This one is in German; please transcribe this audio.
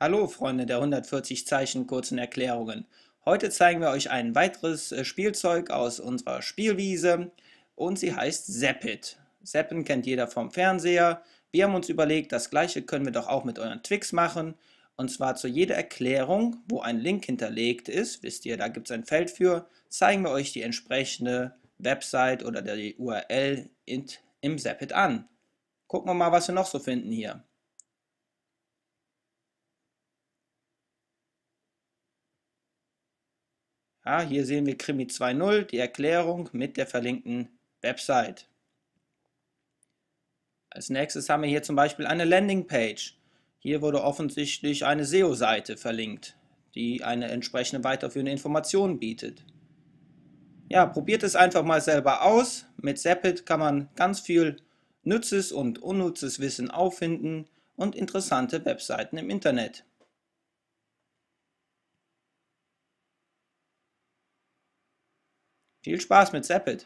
Hallo Freunde der 140 Zeichen kurzen Erklärungen. Heute zeigen wir euch ein weiteres äh, Spielzeug aus unserer Spielwiese und sie heißt Zappit. Zappen kennt jeder vom Fernseher. Wir haben uns überlegt, das gleiche können wir doch auch mit euren Twix machen. Und zwar zu jeder Erklärung, wo ein Link hinterlegt ist, wisst ihr, da gibt es ein Feld für, zeigen wir euch die entsprechende Website oder die URL in, im Zappit an. Gucken wir mal, was wir noch so finden hier. Ja, hier sehen wir Krimi 2.0, die Erklärung mit der verlinkten Website. Als nächstes haben wir hier zum Beispiel eine Landingpage. Hier wurde offensichtlich eine SEO-Seite verlinkt, die eine entsprechende weiterführende Information bietet. Ja, probiert es einfach mal selber aus. Mit Zappit kann man ganz viel nützes und unnützes Wissen auffinden und interessante Webseiten im Internet. Viel Spaß mit Zappit!